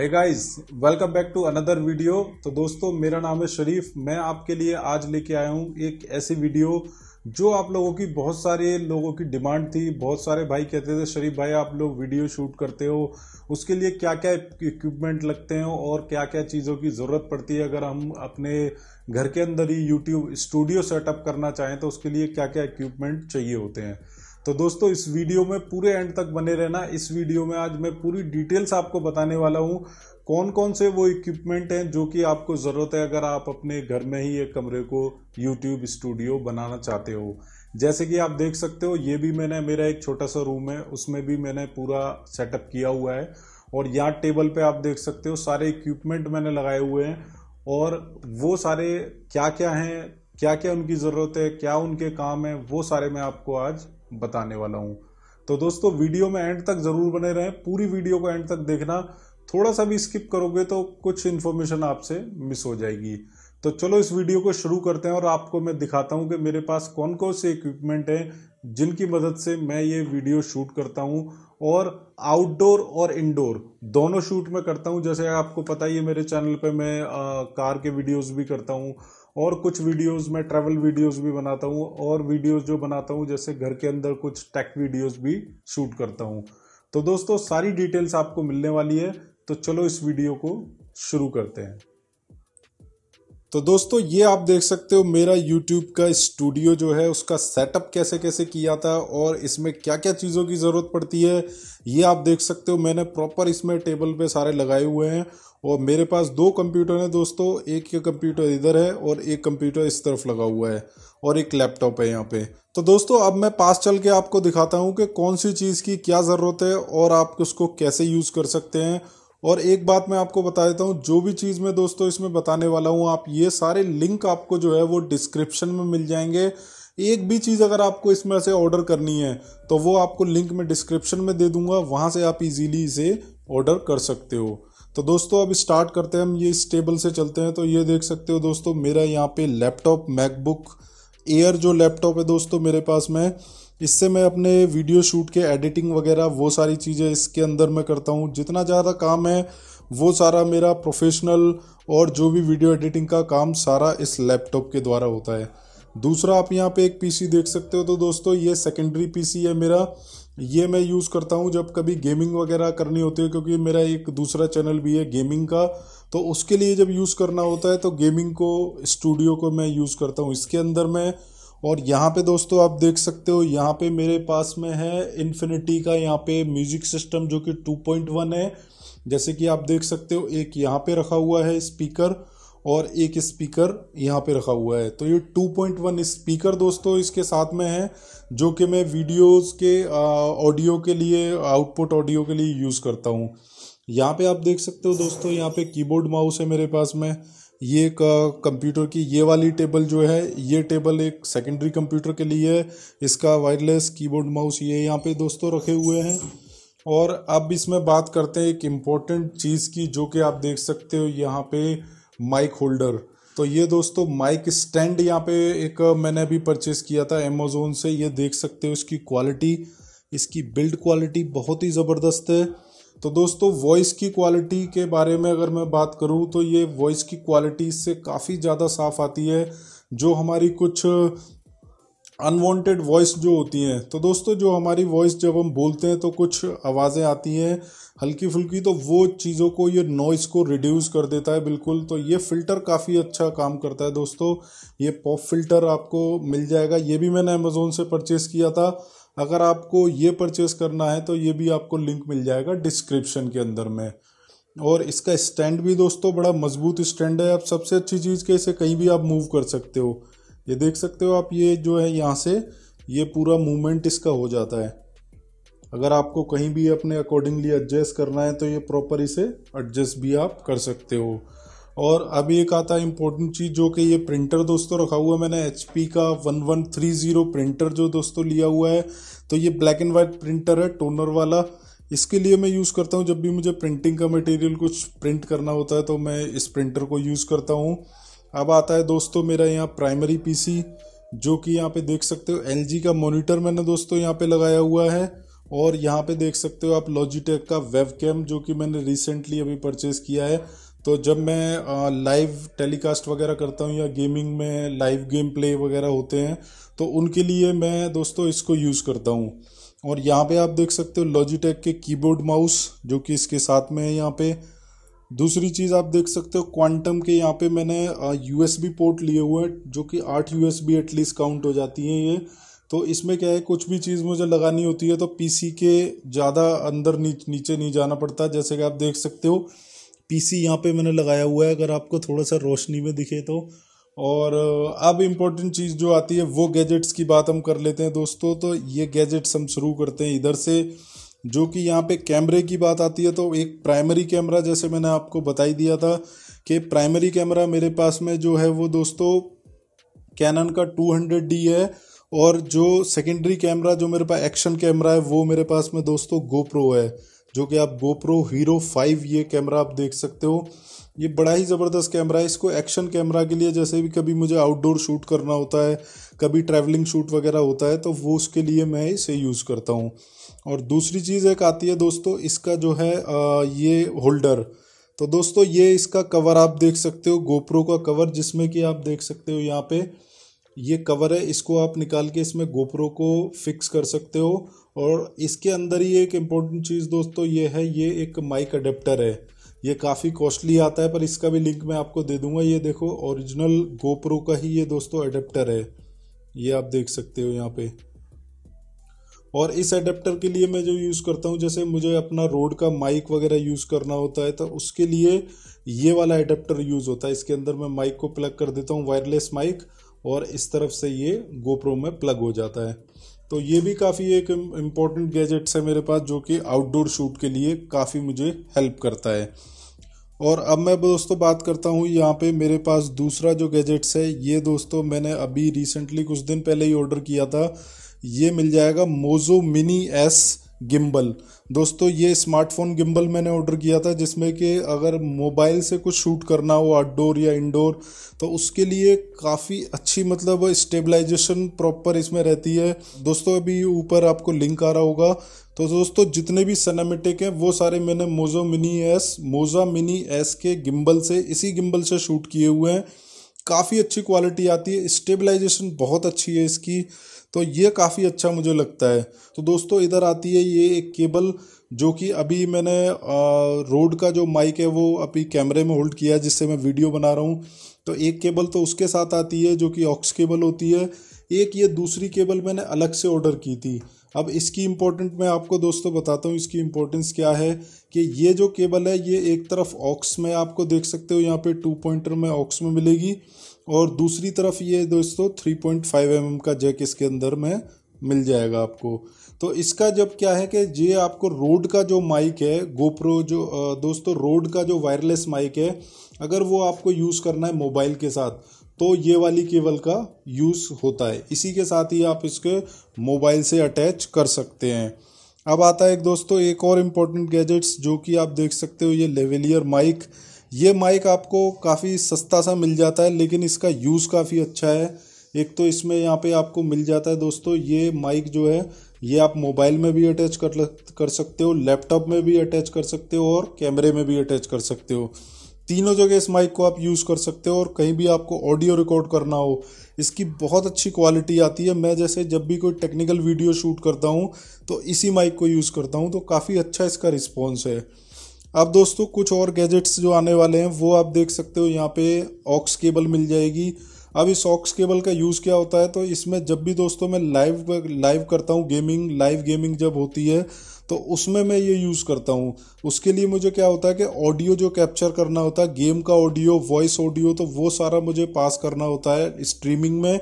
है guys welcome back to another video तो दोस्तों मेरा नाम है शरीफ मैं आपके लिए आज लेके आया हूँ एक ऐसी वीडियो जो आप लोगों की बहुत सारे लोगों की डिमांड थी बहुत सारे भाई कहते थे शरीफ भाई आप लोग वीडियो शूट करते हो उसके लिए क्या क्या इक्विपमेंट लगते हैं और क्या क्या चीज़ों की ज़रूरत पड़ती है अगर हम अपने घर के अंदर ही यूट्यूब स्टूडियो सेटअप करना चाहें तो उसके लिए क्या क्या इक्विपमेंट चाहिए होते हैं तो दोस्तों इस वीडियो में पूरे एंड तक बने रहना इस वीडियो में आज मैं पूरी डिटेल्स आपको बताने वाला हूँ कौन कौन से वो इक्विपमेंट हैं जो कि आपको ज़रूरत है अगर आप अपने घर में ही एक कमरे को यूट्यूब स्टूडियो बनाना चाहते हो जैसे कि आप देख सकते हो ये भी मैंने मेरा एक छोटा सा रूम है उसमें भी मैंने पूरा सेटअप किया हुआ है और यहाँ टेबल पे आप देख सकते हो सारे इक्विपमेंट मैंने लगाए हुए हैं और वो सारे क्या क्या हैं क्या क्या उनकी ज़रूरत है क्या उनके काम है वो सारे मैं आपको आज बताने वाला हूँ तो दोस्तों वीडियो में एंड तक ज़रूर बने रहें पूरी वीडियो को एंड तक देखना थोड़ा सा भी स्किप करोगे तो कुछ इन्फॉर्मेशन आपसे मिस हो जाएगी तो चलो इस वीडियो को शुरू करते हैं और आपको मैं दिखाता हूँ कि मेरे पास कौन कौन से इक्विपमेंट हैं जिनकी मदद से मैं ये वीडियो शूट करता हूँ और आउटडोर और इंडोर दोनों शूट में करता हूँ जैसे आपको पता ही है मेरे चैनल पे मैं आ, कार के वीडियोस भी करता हूँ और कुछ वीडियोस मैं ट्रैवल वीडियोस भी बनाता हूँ और वीडियोस जो बनाता हूँ जैसे घर के अंदर कुछ टेक वीडियोस भी शूट करता हूँ तो दोस्तों सारी डिटेल्स आपको मिलने वाली है तो चलो इस वीडियो को शुरू करते हैं तो दोस्तों ये आप देख सकते हो मेरा YouTube का स्टूडियो जो है उसका सेटअप कैसे कैसे किया था और इसमें क्या क्या चीज़ों की ज़रूरत पड़ती है ये आप देख सकते हो मैंने प्रॉपर इसमें टेबल पे सारे लगाए हुए हैं और मेरे पास दो कंप्यूटर हैं दोस्तों एक ये कंप्यूटर इधर है और एक कंप्यूटर इस तरफ लगा हुआ है और एक लैपटॉप है यहाँ पे तो दोस्तों अब मैं पास चल के आपको दिखाता हूँ कि कौन सी चीज़ की क्या ज़रूरत है और आप उसको कैसे यूज़ कर सकते हैं और एक बात मैं आपको बता देता हूँ जो भी चीज़ मैं दोस्तों इसमें बताने वाला हूँ आप ये सारे लिंक आपको जो है वो डिस्क्रिप्शन में मिल जाएंगे एक भी चीज़ अगर आपको इसमें से ऑर्डर करनी है तो वो आपको लिंक में डिस्क्रिप्शन में दे दूंगा वहाँ से आप इजीली इसे ऑर्डर कर सकते हो तो दोस्तों अब स्टार्ट करते हैं हम ये इस टेबल से चलते हैं तो ये देख सकते हो दोस्तों मेरा यहाँ पे लैपटॉप मैकबुक एयर जो लैपटॉप है दोस्तों मेरे पास में इससे मैं अपने वीडियो शूट के एडिटिंग वगैरह वो सारी चीज़ें इसके अंदर मैं करता हूँ जितना ज़्यादा काम है वो सारा मेरा प्रोफेशनल और जो भी वीडियो एडिटिंग का काम सारा इस लैपटॉप के द्वारा होता है दूसरा आप यहाँ पे एक पीसी देख सकते हो तो दोस्तों ये सेकेंडरी पीसी है मेरा ये मैं यूज़ करता हूँ जब कभी गेमिंग वगैरह करनी होती है क्योंकि मेरा एक दूसरा चैनल भी है गेमिंग का तो उसके लिए जब यूज़ करना होता है तो गेमिंग को स्टूडियो को मैं यूज़ करता हूँ इसके अंदर मैं और यहाँ पे दोस्तों आप देख सकते हो यहाँ पे मेरे पास में है इन्फिनिटी का यहाँ पे म्यूजिक सिस्टम जो कि 2.1 है जैसे कि आप देख सकते हो एक यहाँ पे रखा हुआ है स्पीकर और एक स्पीकर यहाँ पे रखा हुआ है तो ये 2.1 स्पीकर दोस्तों इसके साथ में है जो कि मैं वीडियोस के ऑडियो के लिए आउटपुट ऑडियो के लिए यूज़ करता हूँ यहाँ पे आप देख सकते हो दोस्तों यहाँ पे कीबोर्ड माउस है मेरे पास में ये कंप्यूटर की ये वाली टेबल जो है ये टेबल एक सेकेंडरी कंप्यूटर के लिए है इसका वायरलेस कीबोर्ड माउस ये यहाँ पे दोस्तों रखे हुए हैं और अब इसमें बात करते हैं एक इम्पॉर्टेंट चीज़ की जो कि आप देख सकते हो यहाँ पे माइक होल्डर तो ये दोस्तों माइक स्टैंड यहाँ पे एक मैंने अभी परचेस किया था अमेजोन से ये देख सकते हो इसकी क्वालिटी इसकी बिल्ड क्वालिटी बहुत ही ज़बरदस्त है तो दोस्तों वॉइस की क्वालिटी के बारे में अगर मैं बात करूं तो ये वॉइस की क्वालिटी से काफ़ी ज़्यादा साफ़ आती है जो हमारी कुछ अनवांटेड वॉइस जो होती हैं तो दोस्तों जो हमारी वॉइस जब हम बोलते हैं तो कुछ आवाज़ें आती हैं हल्की फुल्की तो वो चीज़ों को ये नॉइस को रिड्यूस कर देता है बिल्कुल तो ये फ़िल्टर काफ़ी अच्छा काम करता है दोस्तों ये पॉप फिल्टर आपको मिल जाएगा ये भी मैंने अमेज़ोन से परचेज़ किया था अगर आपको ये परचेस करना है तो ये भी आपको लिंक मिल जाएगा डिस्क्रिप्शन के अंदर में और इसका स्टैंड भी दोस्तों बड़ा मजबूत स्टैंड है आप सबसे अच्छी चीज़ के इसे कहीं भी आप मूव कर सकते हो ये देख सकते हो आप ये जो है यहाँ से ये पूरा मूवमेंट इसका हो जाता है अगर आपको कहीं भी अपने अकॉर्डिंगली एडजस्ट करना है तो ये प्रॉपर इसे एडजस्ट भी आप कर सकते हो और अभी एक आता है इम्पोर्टेंट चीज़ जो कि ये प्रिंटर दोस्तों रखा हुआ है मैंने एच का one one three zero printer जो दोस्तों लिया हुआ है तो ये ब्लैक एंड वाइट प्रिंटर है टोनर वाला इसके लिए मैं यूज़ करता हूँ जब भी मुझे प्रिंटिंग का मटेरियल कुछ प्रिंट करना होता है तो मैं इस प्रिंटर को यूज़ करता हूँ अब आता है दोस्तों मेरा यहाँ प्राइमरी पी जो कि यहाँ पर देख सकते हो एल का मोनीटर मैंने दोस्तों यहाँ पर लगाया हुआ है और यहाँ पे देख सकते हो आप लॉजिटेक का वेब जो कि मैंने रिसेंटली अभी परचेज़ किया है तो जब मैं लाइव टेलीकास्ट वगैरह करता हूँ या गेमिंग में लाइव गेम प्ले वगैरह होते हैं तो उनके लिए मैं दोस्तों इसको यूज़ करता हूँ और यहाँ पे आप देख सकते हो लॉजिटेक के कीबोर्ड माउस जो कि इसके साथ में है यहाँ पे दूसरी चीज़ आप देख सकते हो क्वांटम के यहाँ पे मैंने यू पोर्ट लिए हुए हैं जो कि आठ यू एस एटलीस्ट काउंट हो जाती हैं ये तो इसमें क्या है कुछ भी चीज़ मुझे लगानी होती है तो पीसी के ज़्यादा अंदर नीचे नहीं जाना पड़ता जैसे कि आप देख सकते हो पीसी यहाँ पे मैंने लगाया हुआ है अगर आपको थोड़ा सा रोशनी में दिखे तो और अब इम्पोर्टेंट चीज़ जो आती है वो गैजेट्स की बात हम कर लेते हैं दोस्तों तो ये गैजेट्स हम शुरू करते हैं इधर से जो कि यहाँ पे कैमरे की बात आती है तो एक प्राइमरी कैमरा जैसे मैंने आपको बताई दिया था कि प्राइमरी कैमरा मेरे पास में जो है वो दोस्तों कैनन का 200D है और जो सेकेंडरी कैमरा जो मेरे पास एक्शन कैमरा है वो मेरे पास में दोस्तों गोप्रो है जो कि आप गोप्रो हीरो 5 ये कैमरा आप देख सकते हो ये बड़ा ही ज़बरदस्त कैमरा है इसको एक्शन कैमरा के लिए जैसे भी कभी मुझे आउटडोर शूट करना होता है कभी ट्रैवलिंग शूट वगैरह होता है तो वो उसके लिए मैं इसे यूज़ करता हूँ और दूसरी चीज़ एक आती है दोस्तों इसका जो है आ, ये होल्डर तो दोस्तों ये इसका कवर आप देख सकते हो गोप्रो का कवर जिसमें कि आप देख सकते हो यहाँ पे ये कवर है इसको आप निकाल के इसमें गोप्रो को फिक्स कर सकते हो और इसके अंदर ही एक इम्पोर्टेंट चीज़ दोस्तों ये है ये एक माइक अडेप्टर है ये काफ़ी कॉस्टली आता है पर इसका भी लिंक मैं आपको दे दूंगा ये देखो ओरिजिनल गोप्रो का ही ये दोस्तों अडेप्टर है ये आप देख सकते हो यहाँ पे और इस अडेप्टर के लिए मैं जो यूज़ करता हूँ जैसे मुझे अपना रोड का माइक वगैरह यूज़ करना होता है तो उसके लिए ये वाला अडेप्टर यूज़ होता है इसके अंदर मैं माइक को प्लग कर देता हूँ वायरलेस माइक और इस तरफ से ये गोप्रो में प्लग हो जाता है तो ये भी काफ़ी एक इम्पोर्टेंट गैजेट्स है मेरे पास जो कि आउटडोर शूट के लिए काफ़ी मुझे हेल्प करता है और अब मैं दोस्तों बात करता हूँ यहाँ पे मेरे पास दूसरा जो गैजेट्स है ये दोस्तों मैंने अभी रिसेंटली कुछ दिन पहले ही ऑर्डर किया था ये मिल जाएगा मोजो मिनी एस गिम्बल दोस्तों ये स्मार्टफोन गिम्बल मैंने ऑर्डर किया था जिसमें कि अगर मोबाइल से कुछ शूट करना हो आउटडोर या इंडोर तो उसके लिए काफ़ी अच्छी मतलब स्टेबलाइजेशन प्रॉपर इसमें रहती है दोस्तों अभी ऊपर आपको लिंक आ रहा होगा तो दोस्तों जितने भी सनामेटिक हैं वो सारे मैंने Moza mini S Moza mini S के गिम्बल से इसी गिम्बल से शूट किए हुए हैं काफ़ी अच्छी क्वालिटी आती है स्टेबलाइजेशन बहुत अच्छी है इसकी तो ये काफ़ी अच्छा मुझे लगता है तो दोस्तों इधर आती है ये एक केबल जो कि अभी मैंने रोड का जो माइक है वो अभी कैमरे में होल्ड किया है जिससे मैं वीडियो बना रहा हूँ तो एक केबल तो उसके साथ आती है जो कि ऑक्स केबल होती है एक ये दूसरी केबल मैंने अलग से ऑर्डर की थी अब इसकी इम्पोर्टेंट मैं आपको दोस्तों बताता हूँ इसकी इम्पोर्टेंस क्या है कि ये जो केबल है ये एक तरफ ऑक्स में आपको देख सकते हो यहाँ पे टू पॉइंटर में ऑक्स में मिलेगी और दूसरी तरफ ये दोस्तों 3.5 पॉइंट mm का जैक इसके अंदर में मिल जाएगा आपको तो इसका जब क्या है कि ये आपको रोड का जो माइक है गोप्रो जो दोस्तों रोड का जो वायरलेस माइक है अगर वो आपको यूज़ करना है मोबाइल के साथ तो ये वाली केबल का यूज़ होता है इसी के साथ ही आप इसके मोबाइल से अटैच कर सकते हैं अब आता है दोस्तों एक और इम्पोर्टेंट गैजेट्स जो कि आप देख सकते हो ये लेवेलियर माइक ये माइक आपको काफ़ी सस्ता सा मिल जाता है लेकिन इसका यूज़ काफ़ी अच्छा है एक तो इसमें यहाँ पे आपको मिल जाता है दोस्तों ये माइक जो है ये आप मोबाइल में भी अटैच कर कर सकते हो लैपटॉप में भी अटैच कर सकते हो और कैमरे में भी अटैच कर सकते हो तीनों जगह इस माइक को आप यूज़ कर सकते हो और कहीं भी आपको ऑडियो रिकॉर्ड करना हो इसकी बहुत अच्छी क्वालिटी आती है मैं जैसे जब भी कोई टेक्निकल वीडियो शूट करता हूँ तो इसी माइक को यूज़ करता हूँ तो काफ़ी अच्छा इसका रिस्पॉन्स है अब दोस्तों कुछ और गैजेट्स जो आने वाले हैं वो आप देख सकते हो यहाँ पे ऑक्स केबल मिल जाएगी अब इस ऑक्स केबल का यूज़ क्या होता है तो इसमें जब भी दोस्तों मैं लाइव लाइव करता हूँ गेमिंग लाइव गेमिंग जब होती है तो उसमें मैं ये यूज़ करता हूँ उसके लिए मुझे क्या होता है कि ऑडियो जो कैप्चर करना होता है गेम का ऑडियो वॉइस ऑडियो तो वो सारा मुझे पास करना होता है स्ट्रीमिंग में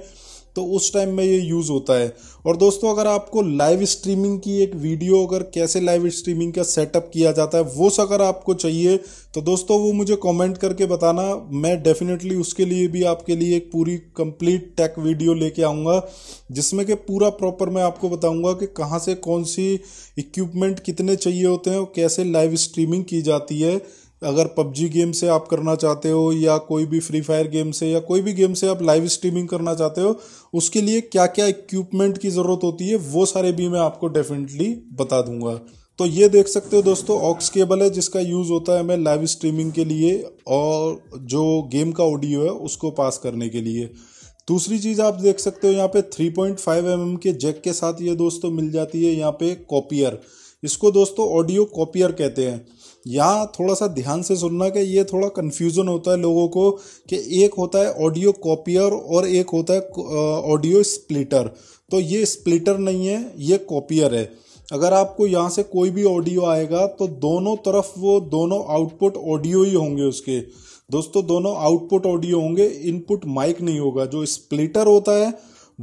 तो उस टाइम में ये यूज़ होता है और दोस्तों अगर आपको लाइव स्ट्रीमिंग की एक वीडियो अगर कैसे लाइव स्ट्रीमिंग का सेटअप किया जाता है वो अगर आपको चाहिए तो दोस्तों वो मुझे कमेंट करके बताना मैं डेफिनेटली उसके लिए भी आपके लिए एक पूरी कंप्लीट टेक वीडियो लेके आऊँगा जिसमें कि पूरा प्रॉपर मैं आपको बताऊँगा कि कहाँ से कौन सी इक्विपमेंट कितने चाहिए होते हैं और कैसे लाइव स्ट्रीमिंग की जाती है अगर पबजी गेम से आप करना चाहते हो या कोई भी फ्री फायर गेम से या कोई भी गेम से आप लाइव स्ट्रीमिंग करना चाहते हो उसके लिए क्या क्या इक्विपमेंट की ज़रूरत होती है वो सारे भी मैं आपको डेफिनेटली बता दूंगा तो ये देख सकते हो दोस्तों ऑक्स केबल है जिसका यूज़ होता है हमें लाइव स्ट्रीमिंग के लिए और जो गेम का ऑडियो है उसको पास करने के लिए दूसरी चीज़ आप देख सकते हो यहाँ पे 3.5 पॉइंट mm के जैक के साथ ये दोस्तों मिल जाती है यहाँ पे कॉपियर इसको दोस्तों ऑडियो कॉपियर कहते हैं यहाँ थोड़ा सा ध्यान से सुनना कि ये थोड़ा कन्फ्यूज़न होता है लोगों को कि एक होता है ऑडियो कॉपियर और एक होता है ऑडियो स्प्लिटर तो ये स्प्लिटर नहीं है ये कॉपियर है अगर आपको यहाँ से कोई भी ऑडियो आएगा तो दोनों तरफ वो दोनों आउटपुट ऑडियो ही होंगे उसके दोस्तों दोनों आउटपुट ऑडियो होंगे इनपुट माइक नहीं होगा जो स्प्लिटर होता है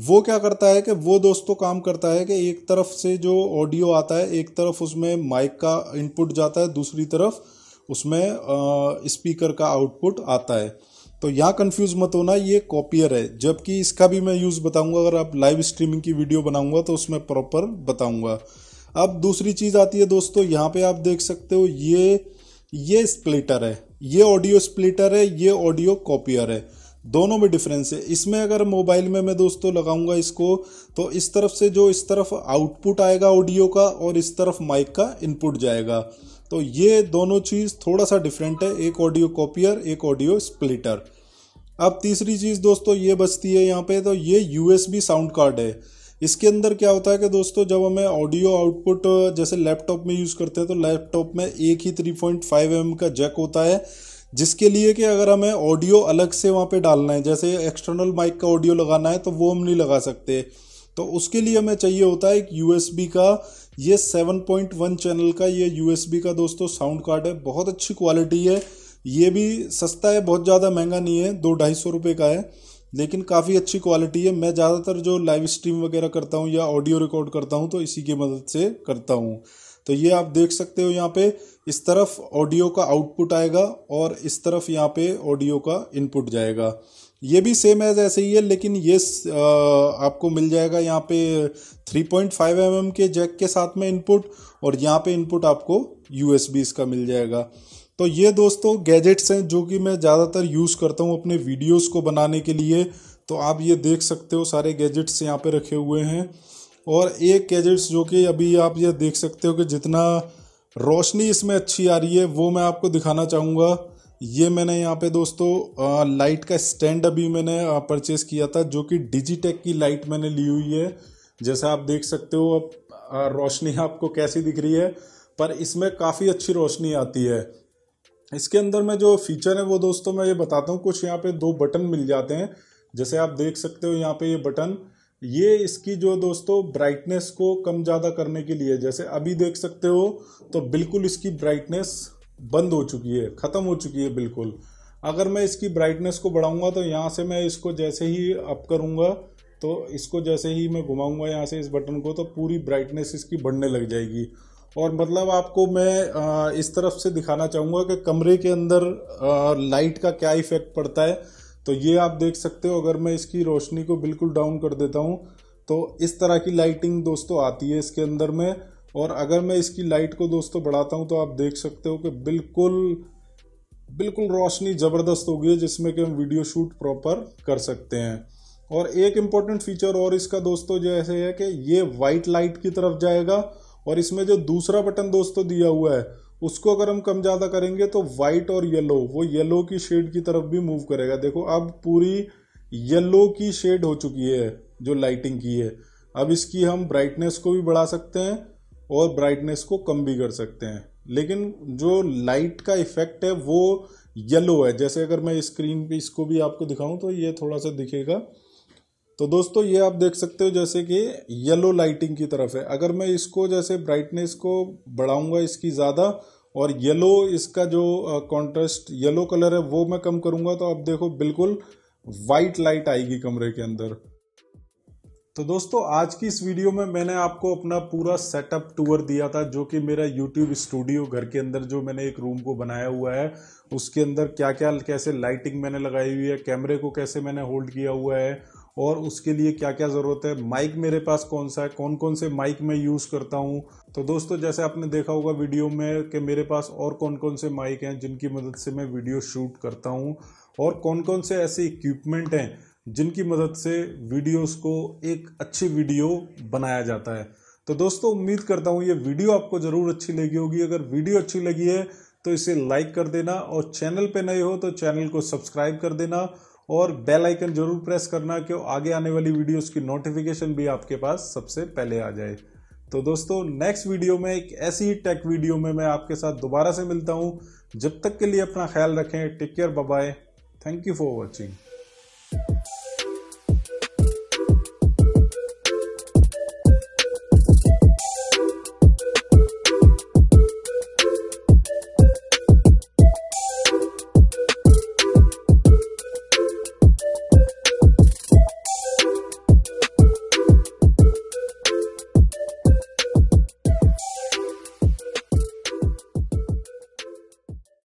वो क्या करता है कि वो दोस्तों तो काम करता है कि एक तरफ से जो ऑडियो आता है एक तरफ उसमें माइक का इनपुट जाता है दूसरी तरफ उसमें स्पीकर का आउटपुट आता है तो यहाँ कंफ्यूज मत होना ये कॉपियर है जबकि इसका भी मैं यूज़ बताऊंगा अगर आप लाइव स्ट्रीमिंग की वीडियो बनाऊंगा तो उसमें प्रॉपर बताऊंगा अब दूसरी चीज़ आती है दोस्तों यहाँ पे आप देख सकते हो ये ये स्प्लिटर है ये ऑडियो स्प्लिटर है ये ऑडियो कॉपियर है दोनों में डिफरेंस है इसमें अगर मोबाइल में मैं दोस्तों लगाऊंगा इसको तो इस तरफ से जो इस तरफ आउटपुट आएगा ऑडियो का और इस तरफ माइक का इनपुट जाएगा तो ये दोनों चीज़ थोड़ा सा डिफरेंट है एक ऑडियो कॉपियर एक ऑडियो स्प्लिटर अब तीसरी चीज़ दोस्तों ये बचती है यहाँ पे तो ये यूएसबी साउंड कार्ड है इसके अंदर क्या होता है कि दोस्तों जब हमें ऑडियो आउटपुट जैसे लैपटॉप में यूज़ करते हैं तो लैपटॉप में एक ही 3.5 पॉइंट mm का जैक होता है जिसके लिए कि अगर हमें ऑडियो अलग से वहाँ पे डालना है जैसे एक्सटर्नल माइक का ऑडियो लगाना है तो वो हम नहीं लगा सकते तो उसके लिए हमें चाहिए होता है एक यूएसबी का ये 7.1 चैनल का ये यूएसबी का दोस्तों साउंड कार्ड है बहुत अच्छी क्वालिटी है ये भी सस्ता है बहुत ज़्यादा महंगा नहीं है दो ढाई सौ रुपये का है लेकिन काफ़ी अच्छी क्वालिटी है मैं ज़्यादातर जो लाइव स्ट्रीम वगैरह करता हूँ या ऑडियो रिकॉर्ड करता हूँ तो इसी की मदद से करता हूँ तो ये आप देख सकते हो यहाँ पे इस तरफ ऑडियो का आउटपुट आएगा और इस तरफ यहाँ पे ऑडियो का इनपुट जाएगा ये भी सेम एज ऐसे ही है लेकिन ये आपको मिल जाएगा यहाँ पे 3.5 पॉइंट mm के जैक के साथ में इनपुट और यहाँ पे इनपुट आपको यू इसका मिल जाएगा तो ये दोस्तों गैजेट्स हैं जो कि मैं ज़्यादातर यूज़ करता हूँ अपने वीडियोस को बनाने के लिए तो आप ये देख सकते हो सारे गैजेट्स यहाँ पे रखे हुए हैं और एक गैजेट्स जो कि अभी आप ये देख सकते हो कि जितना रोशनी इसमें अच्छी आ रही है वो मैं आपको दिखाना चाहूँगा ये मैंने यहाँ पे दोस्तों लाइट का स्टैंड अभी मैंने परचेस किया था जो कि डिजीटेक की लाइट मैंने ली हुई है जैसा आप देख सकते हो अब रोशनी आपको कैसी दिख रही है पर इसमें काफ़ी अच्छी रोशनी आती है इसके अंदर में जो फीचर है वो दोस्तों मैं ये बताता हूँ कुछ यहाँ पे दो बटन मिल जाते हैं जैसे आप देख सकते हो यहाँ पे ये बटन ये इसकी जो दोस्तों ब्राइटनेस को कम ज़्यादा करने के लिए जैसे अभी देख सकते हो तो बिल्कुल इसकी ब्राइटनेस बंद हो चुकी है ख़त्म हो चुकी है बिल्कुल अगर मैं इसकी ब्राइटनेस को बढ़ाऊंगा तो यहाँ से मैं इसको जैसे ही अप करूँगा तो इसको जैसे ही मैं घुमाऊंगा यहाँ से इस बटन को तो पूरी ब्राइटनेस इसकी बढ़ने लग जाएगी और मतलब आपको मैं इस तरफ से दिखाना चाहूँगा कि कमरे के अंदर लाइट का क्या इफेक्ट पड़ता है तो ये आप देख सकते हो अगर मैं इसकी रोशनी को बिल्कुल डाउन कर देता हूँ तो इस तरह की लाइटिंग दोस्तों आती है इसके अंदर में और अगर मैं इसकी लाइट को दोस्तों बढ़ाता हूँ तो आप देख सकते हो कि बिल्कुल बिल्कुल रोशनी ज़बरदस्त होगी है जिसमें कि हम वीडियो शूट प्रॉपर कर सकते हैं और एक इम्पॉर्टेंट फीचर और इसका दोस्तों जैसे है कि ये वाइट लाइट की तरफ जाएगा और इसमें जो दूसरा बटन दोस्तों दिया हुआ है उसको अगर हम कम ज़्यादा करेंगे तो वाइट और येलो वो येलो की शेड की तरफ भी मूव करेगा देखो अब पूरी येलो की शेड हो चुकी है जो लाइटिंग की है अब इसकी हम ब्राइटनेस को भी बढ़ा सकते हैं और ब्राइटनेस को कम भी कर सकते हैं लेकिन जो लाइट का इफेक्ट है वो येलो है जैसे अगर मैं स्क्रीन पे इसको भी आपको दिखाऊं तो ये थोड़ा सा दिखेगा तो दोस्तों ये आप देख सकते हो जैसे कि येलो लाइटिंग की तरफ है अगर मैं इसको जैसे ब्राइटनेस को बढ़ाऊंगा इसकी ज़्यादा और येलो इसका जो कॉन्ट्रास्ट येलो कलर है वो मैं कम करूंगा तो आप देखो बिल्कुल वाइट लाइट आएगी कमरे के अंदर तो दोस्तों आज की इस वीडियो में मैंने आपको अपना पूरा सेटअप टूर दिया था जो कि मेरा यूट्यूब स्टूडियो घर के अंदर जो मैंने एक रूम को बनाया हुआ है उसके अंदर क्या क्या कैसे लाइटिंग मैंने लगाई हुई है कैमरे को कैसे मैंने होल्ड किया हुआ है और उसके लिए क्या क्या ज़रूरत है माइक मेरे पास कौन सा है कौन कौन से माइक मैं यूज़ करता हूँ तो दोस्तों जैसे आपने देखा होगा वीडियो में कि मेरे पास और कौन कौन से माइक हैं जिनकी मदद से मैं वीडियो शूट करता हूँ और कौन कौन से ऐसे इक्विपमेंट हैं जिनकी मदद से वीडियोस को एक अच्छी वीडियो बनाया जाता है तो दोस्तों उम्मीद करता हूँ ये वीडियो आपको ज़रूर अच्छी लगी होगी अगर वीडियो अच्छी लगी है तो इसे लाइक कर देना और चैनल पे नए हो तो चैनल को सब्सक्राइब कर देना और बेल आइकन जरूर प्रेस करना कि आगे आने वाली वीडियोस की नोटिफिकेशन भी आपके पास सबसे पहले आ जाए तो दोस्तों नेक्स्ट वीडियो में एक ऐसी ही टेक वीडियो में मैं आपके साथ दोबारा से मिलता हूँ जब तक के लिए अपना ख्याल रखें take care bye thank you for watching